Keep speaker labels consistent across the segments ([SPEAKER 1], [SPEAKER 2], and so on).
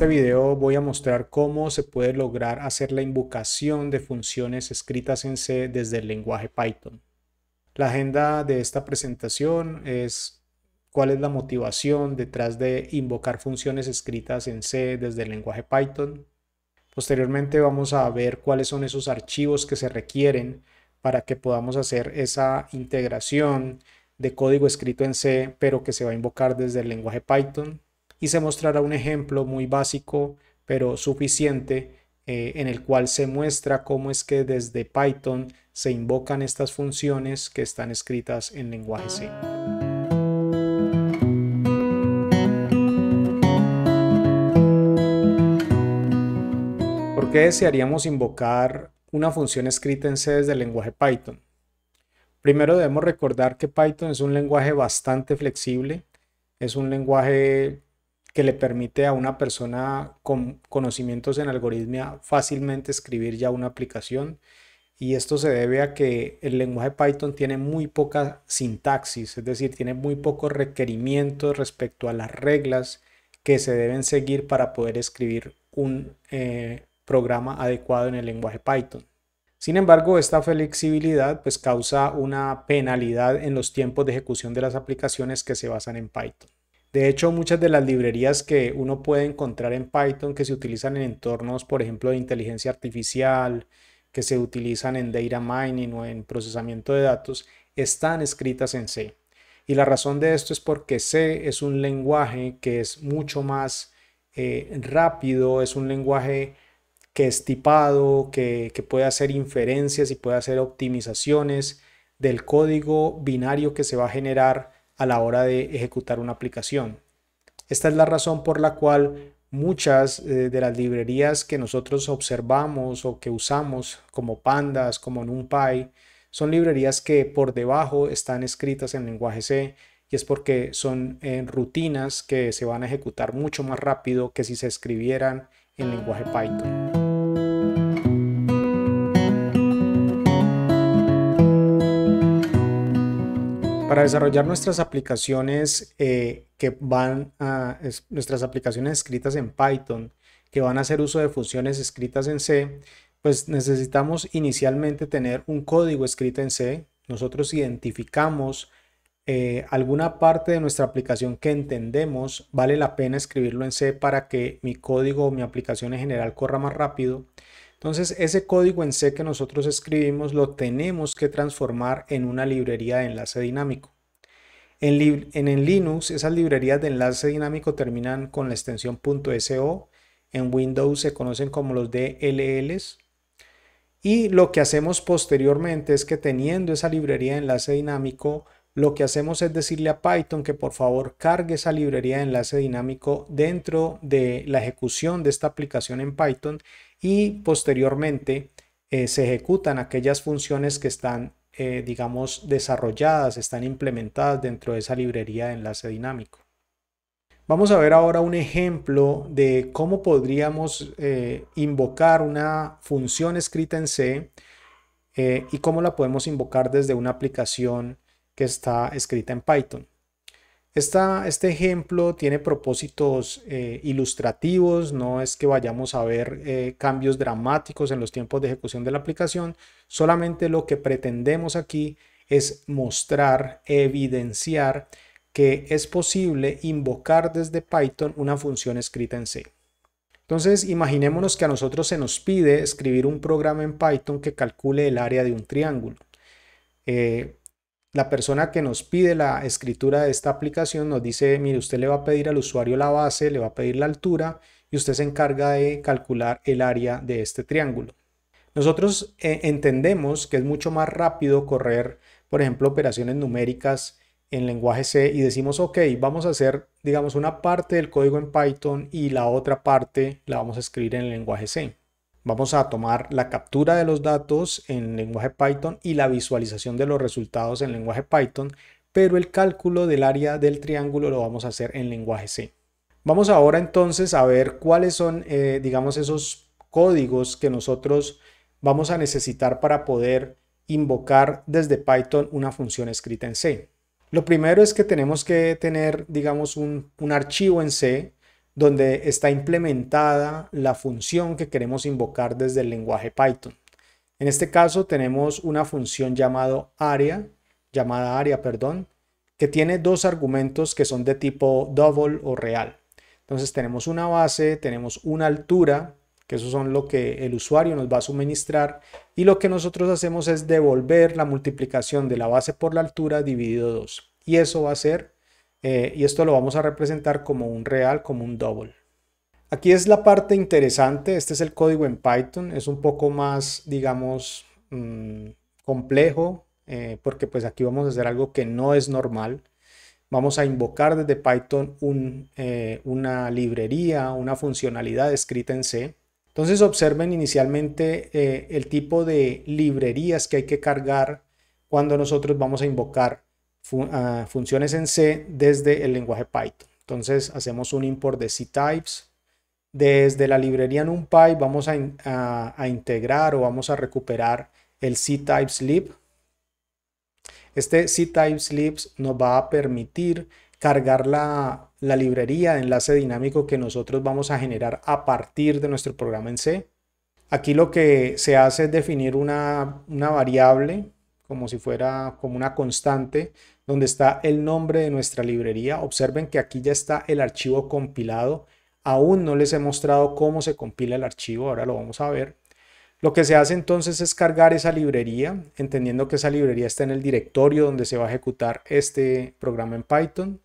[SPEAKER 1] este video voy a mostrar cómo se puede lograr hacer la invocación de funciones escritas en C desde el lenguaje Python. La agenda de esta presentación es cuál es la motivación detrás de invocar funciones escritas en C desde el lenguaje Python. Posteriormente vamos a ver cuáles son esos archivos que se requieren para que podamos hacer esa integración de código escrito en C, pero que se va a invocar desde el lenguaje Python y se mostrará un ejemplo muy básico pero suficiente eh, en el cual se muestra cómo es que desde Python se invocan estas funciones que están escritas en lenguaje C. ¿Por qué desearíamos invocar una función escrita en C desde el lenguaje Python? Primero debemos recordar que Python es un lenguaje bastante flexible, es un lenguaje que le permite a una persona con conocimientos en algoritmia fácilmente escribir ya una aplicación. Y esto se debe a que el lenguaje Python tiene muy poca sintaxis, es decir, tiene muy pocos requerimientos respecto a las reglas que se deben seguir para poder escribir un eh, programa adecuado en el lenguaje Python. Sin embargo, esta flexibilidad pues causa una penalidad en los tiempos de ejecución de las aplicaciones que se basan en Python. De hecho, muchas de las librerías que uno puede encontrar en Python que se utilizan en entornos, por ejemplo, de inteligencia artificial, que se utilizan en data mining o en procesamiento de datos, están escritas en C. Y la razón de esto es porque C es un lenguaje que es mucho más eh, rápido, es un lenguaje que es tipado, que puede hacer inferencias y puede hacer optimizaciones del código binario que se va a generar a la hora de ejecutar una aplicación. Esta es la razón por la cual muchas eh, de las librerías que nosotros observamos o que usamos como pandas, como NumPy, son librerías que por debajo están escritas en lenguaje C y es porque son en eh, rutinas que se van a ejecutar mucho más rápido que si se escribieran en lenguaje Python. Para desarrollar nuestras aplicaciones eh, que van a, nuestras aplicaciones escritas en Python, que van a hacer uso de funciones escritas en C, pues necesitamos inicialmente tener un código escrito en C. Nosotros identificamos eh, alguna parte de nuestra aplicación que entendemos vale la pena escribirlo en C para que mi código o mi aplicación en general corra más rápido. Entonces, ese código en C que nosotros escribimos lo tenemos que transformar en una librería de enlace dinámico. En, Linux, esas librerías de enlace dinámico terminan con la extensión .so. En Windows se conocen como los DLLs. Y lo que hacemos posteriormente es que teniendo esa librería de enlace dinámico, lo que hacemos es decirle a Python que por favor cargue esa librería de enlace dinámico dentro de la ejecución de esta aplicación en Python y posteriormente eh, se ejecutan aquellas funciones que están, eh, digamos, desarrolladas, están implementadas dentro de esa librería de enlace dinámico. Vamos a ver ahora un ejemplo de cómo podríamos eh, invocar una función escrita en C y cómo la podemos invocar desde una aplicación que está escrita en Python este ejemplo tiene propósitos eh, ilustrativos, no es que vayamos a ver eh, cambios dramáticos en los tiempos de ejecución de la aplicación, solamente lo que pretendemos aquí es mostrar, evidenciar que es posible invocar desde Python una función escrita en C. Entonces, imaginémonos que a nosotros se nos pide escribir un programa en Python que calcule el área de un triángulo. Eh, la persona que nos pide la escritura de esta aplicación nos dice, mire, usted le va a pedir al usuario la base, le va a pedir la altura y usted se encarga de calcular el área de este triángulo. Nosotros eh, entendemos que es mucho más rápido correr, por ejemplo, operaciones numéricas en lenguaje C y decimos, ok, vamos a hacer, digamos, una parte del código en Python y la otra parte la vamos a escribir en el lenguaje C. Vamos a tomar la captura de los datos en lenguaje Python y la visualización de los resultados en lenguaje Python, pero el cálculo del área del triángulo lo vamos a hacer en lenguaje C. Vamos ahora entonces a ver cuáles son, eh, digamos, esos códigos que nosotros vamos a necesitar para poder invocar desde Python una función escrita en C. Lo primero es que tenemos que tener, digamos, un archivo en C donde está implementada la función que queremos invocar desde el lenguaje Python. En este caso tenemos una función llamado área, llamada área, perdón, que tiene dos argumentos que son de tipo double o real. Entonces tenemos una base, tenemos una altura, que eso son lo que el usuario nos va a suministrar, y lo que nosotros hacemos es devolver la multiplicación de la base por la altura dividido 2. Y eso va a ser eh, y esto lo vamos a representar como un real, como un double. Aquí es la parte interesante, este es el código en Python, es un poco más, digamos, mm, complejo, eh, porque pues aquí vamos a hacer algo que no es normal. Vamos a invocar desde Python eh, una librería, una funcionalidad escrita en C. Entonces observen inicialmente el tipo de librerías que hay que cargar cuando nosotros vamos a invocar Ah, funciones en C desde el lenguaje Python. Entonces hacemos un import de ctypes. Desde la librería NumPy vamos a, integrar o vamos a recuperar el types lib Este types lib nos va a permitir cargar la, librería de enlace dinámico que nosotros vamos a generar a partir de nuestro programa en C. Aquí lo que se hace es definir una variable como si fuera como una constante, donde está el nombre de nuestra librería. Observen que aquí ya está el archivo compilado. Aún no les he mostrado cómo se compila el archivo, ahora lo vamos a ver. Lo que se hace entonces es cargar esa librería, entendiendo que esa librería está en el directorio donde se va a ejecutar este programa en Python.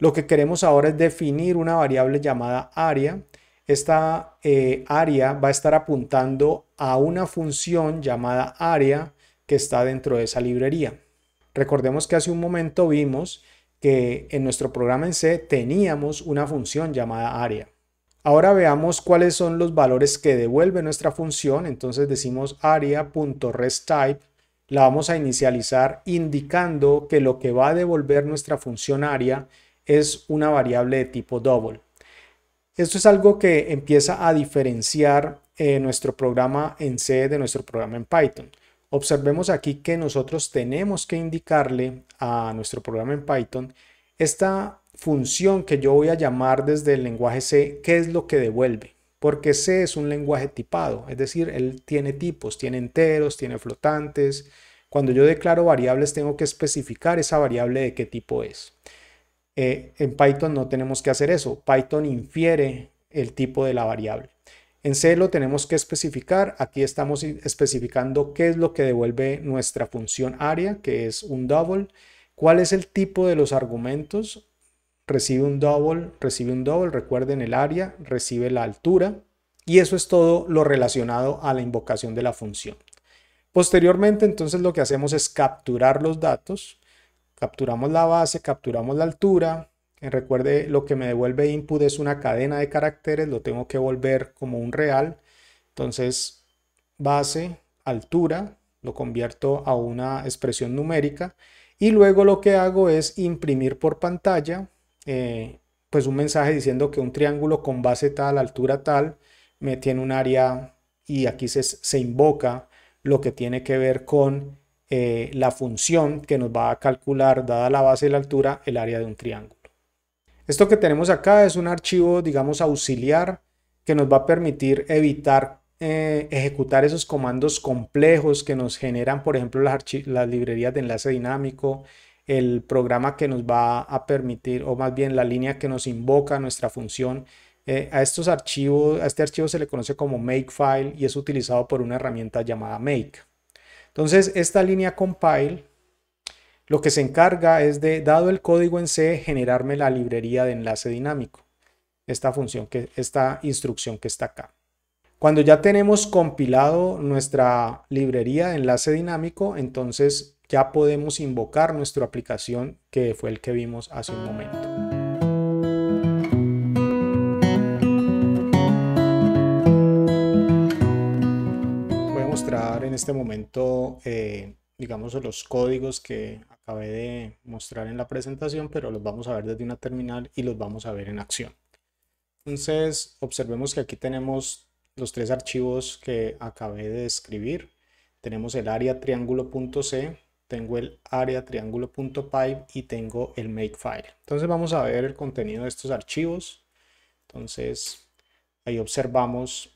[SPEAKER 1] Lo que queremos ahora es definir una variable llamada área. Esta eh, área va a estar apuntando a una función llamada área que está dentro de esa librería. Recordemos que hace un momento vimos que en nuestro programa en C teníamos una función llamada área. Ahora veamos cuáles son los valores que devuelve nuestra función. Entonces decimos type. La vamos a inicializar indicando que lo que va a devolver nuestra función área es una variable de tipo double. Esto es algo que empieza a diferenciar eh, nuestro programa en C de nuestro programa en Python. Observemos aquí que nosotros tenemos que indicarle a nuestro programa en Python esta función que yo voy a llamar desde el lenguaje C, qué es lo que devuelve, porque C es un lenguaje tipado, es decir, él tiene tipos, tiene enteros, tiene flotantes. Cuando yo declaro variables tengo que especificar esa variable de qué tipo es. Eh, en Python no tenemos que hacer eso, Python infiere el tipo de la variable. En C lo tenemos que especificar. Aquí estamos especificando qué es lo que devuelve nuestra función área, que es un double. ¿Cuál es el tipo de los argumentos? Recibe un double, recibe un double, recuerden el área, recibe la altura. Y eso es todo lo relacionado a la invocación de la función. Posteriormente, entonces lo que hacemos es capturar los datos. Capturamos la base, capturamos la altura, eh, recuerde, lo que me devuelve input es una cadena de caracteres, lo tengo que volver como un real. Entonces, base, altura, lo convierto a una expresión numérica. Y luego lo que hago es imprimir por pantalla eh, pues un mensaje diciendo que un triángulo con base tal, altura tal, me tiene un área y aquí se, invoca lo que tiene que ver con eh, la función que nos va a calcular, dada la base y la altura, el área de un triángulo. Esto que tenemos acá es un archivo, digamos, auxiliar que nos va a permitir evitar eh, ejecutar esos comandos complejos que nos generan, por ejemplo, las, las librerías de enlace dinámico, el programa que nos va a permitir, o más bien la línea que nos invoca nuestra función. Eh, a estos archivos, a este archivo se le conoce como makefile y es utilizado por una herramienta llamada make. Entonces, esta línea compile lo que se encarga es de, dado el código en C, generarme la librería de enlace dinámico. Esta función, que, esta instrucción que está acá. Cuando ya tenemos compilado nuestra librería de enlace dinámico, entonces ya podemos invocar nuestra aplicación que fue el que vimos hace un momento. Voy a mostrar en este momento eh, digamos, los códigos que acabé de mostrar en la presentación, pero los vamos a ver desde una terminal y los vamos a ver en acción. Entonces, observemos que aquí tenemos los tres archivos que acabé de escribir. Tenemos el área triángulo.c, tengo el área triángulo.py y tengo el makefile. Entonces vamos a ver el contenido de estos archivos. Entonces ahí observamos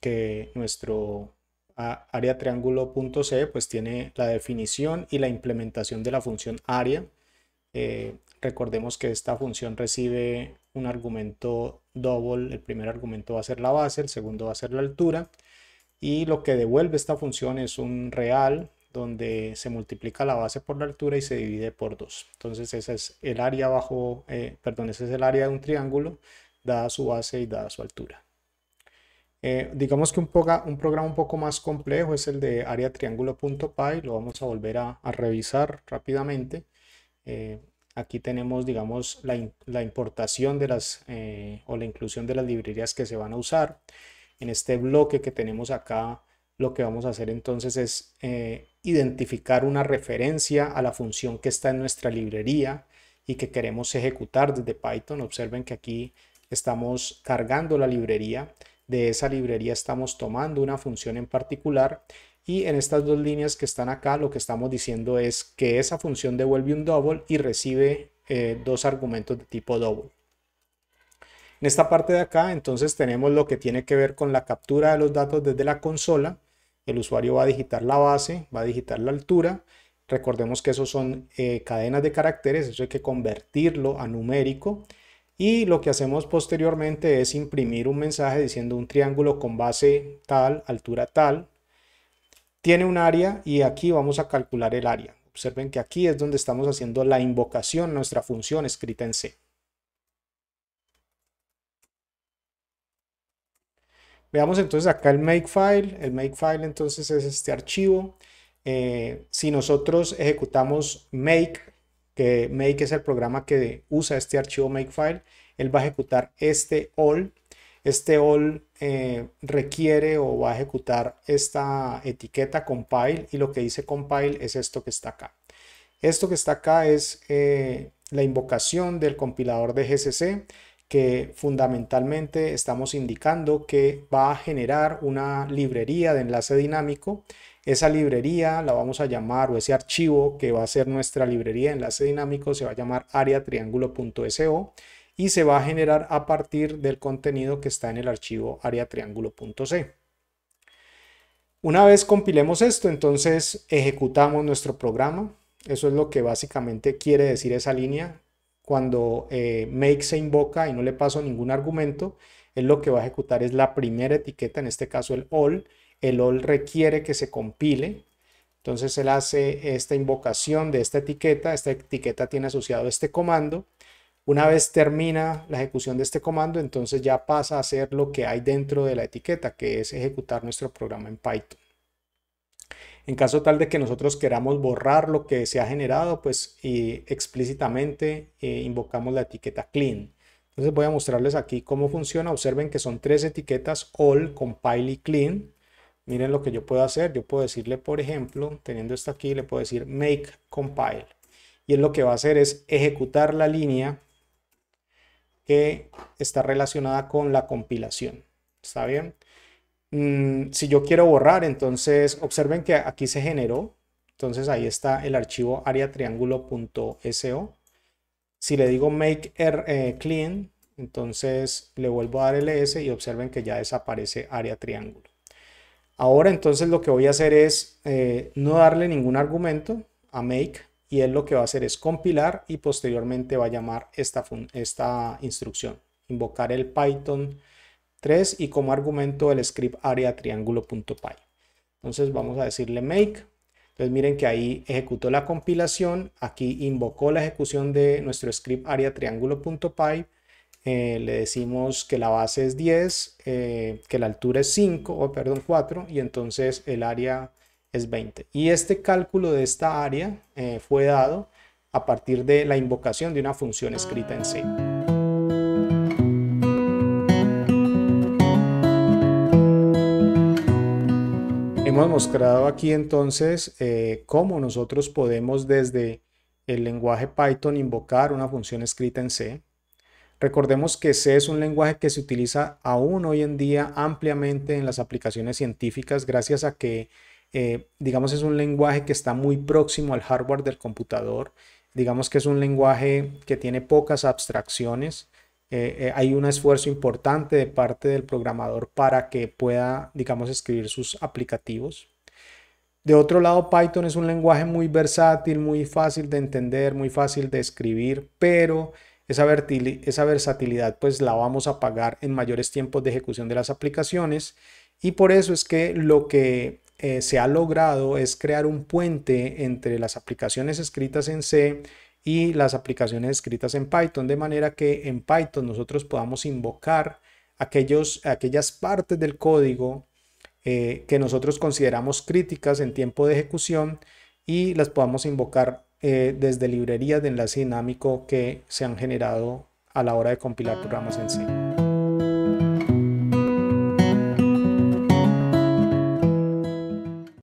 [SPEAKER 1] que nuestro triángulo punto pues tiene la definición y la implementación de la función área. Eh, recordemos que esta función recibe un argumento doble el primer argumento va a ser la base, el segundo va a ser la altura y lo que devuelve esta función es un real donde se multiplica la base por la altura y se divide por 2. Entonces ese es el área bajo, eh, perdón, ese es el área de un triángulo dada su base y dada su altura. Eh, digamos que un, programa un poco más complejo es el de área lo vamos a volver a, revisar rápidamente. Eh, aquí tenemos, digamos, la, importación de las eh, o la inclusión de las librerías que se van a usar. En este bloque que tenemos acá, lo que vamos a hacer entonces es identificar una referencia a la función que está en nuestra librería y que queremos ejecutar desde Python. Observen que aquí estamos cargando la librería de esa librería estamos tomando una función en particular y en estas dos líneas que están acá lo que estamos diciendo es que esa función devuelve un double y recibe eh, dos argumentos de tipo double. En esta parte de acá entonces tenemos lo que tiene que ver con la captura de los datos desde la consola. El usuario va a digitar la base, va a digitar la altura. Recordemos que esos son eh, cadenas de caracteres, eso hay que convertirlo a numérico y lo que hacemos posteriormente es imprimir un mensaje diciendo un triángulo con base tal, altura tal, tiene un área y aquí vamos a calcular el área. Observen que aquí es donde estamos haciendo la invocación, nuestra función escrita en C. Veamos entonces acá el makefile. El makefile entonces es este archivo. Eh, si nosotros ejecutamos make que Make es el programa que usa este archivo Makefile, él va a ejecutar este all. Este all eh, requiere o va a ejecutar esta etiqueta compile y lo que dice compile es esto que está acá. Esto que está acá es eh, la invocación del compilador de GCC que fundamentalmente estamos indicando que va a generar una librería de enlace dinámico esa librería la vamos a llamar, o ese archivo que va a ser nuestra librería de enlace dinámico, se va a llamar area-triángulo.so y se va a generar a partir del contenido que está en el archivo c Una vez compilemos esto, entonces ejecutamos nuestro programa. Eso es lo que básicamente quiere decir esa línea. Cuando eh, make se invoca y no le paso ningún argumento, es lo que va a ejecutar es la primera etiqueta, en este caso el all, el OL requiere que se compile. Entonces él hace esta invocación de esta etiqueta. Esta etiqueta tiene asociado este comando. Una vez termina la ejecución de este comando, entonces ya pasa a hacer lo que hay dentro de la etiqueta, que es ejecutar nuestro programa en Python. En caso tal de que nosotros queramos borrar lo que se ha generado, pues explícitamente eh, invocamos la etiqueta clean. Entonces voy a mostrarles aquí cómo funciona. Observen que son tres etiquetas all, compile y clean. Miren lo que yo puedo hacer. Yo puedo decirle, por ejemplo, teniendo esto aquí, le puedo decir make compile. Y él lo que va a hacer es ejecutar la línea que está relacionada con la compilación. ¿Está bien? Mm, si yo quiero borrar, entonces observen que aquí se generó. Entonces ahí está el archivo ariatriángulo.so. Si le digo make er, eh, clean, entonces le vuelvo a dar ls y observen que ya desaparece área triángulo. Ahora entonces lo que voy a hacer es eh, no darle ningún argumento a make y él lo que va a hacer es compilar y posteriormente va a llamar esta, esta instrucción, invocar el Python 3 y como argumento el script área triángulo.py. Entonces vamos a decirle make. Entonces miren que ahí ejecutó la compilación, aquí invocó la ejecución de nuestro script área triángulo.py eh, le decimos que la base es 10, eh, que la altura es 5, o perdón, 4, y entonces el área es 20. Y este cálculo de esta área eh, fue dado a partir de la invocación de una función escrita en C. Hemos mostrado aquí entonces cómo nosotros podemos desde el lenguaje Python invocar una función escrita en C, Recordemos que C es un lenguaje que se utiliza aún hoy en día ampliamente en las aplicaciones científicas gracias a que, eh, digamos, es un lenguaje que está muy próximo al hardware del computador. Digamos que es un lenguaje que tiene pocas abstracciones. Eh, eh, hay un esfuerzo importante de parte del programador para que pueda, digamos, escribir sus aplicativos. De otro lado, Python es un lenguaje muy versátil, muy fácil de entender, muy fácil de escribir, pero esa, esa versatilidad pues la vamos a pagar en mayores tiempos de ejecución de las aplicaciones y por eso es que lo que eh, se ha logrado es crear un puente entre las aplicaciones escritas en C y las aplicaciones escritas en Python, de manera que en Python nosotros podamos invocar aquellos, aquellas partes del código eh, que nosotros consideramos críticas en tiempo de ejecución y las podamos invocar eh, desde librerías de enlace dinámico que se han generado a la hora de compilar programas en sí.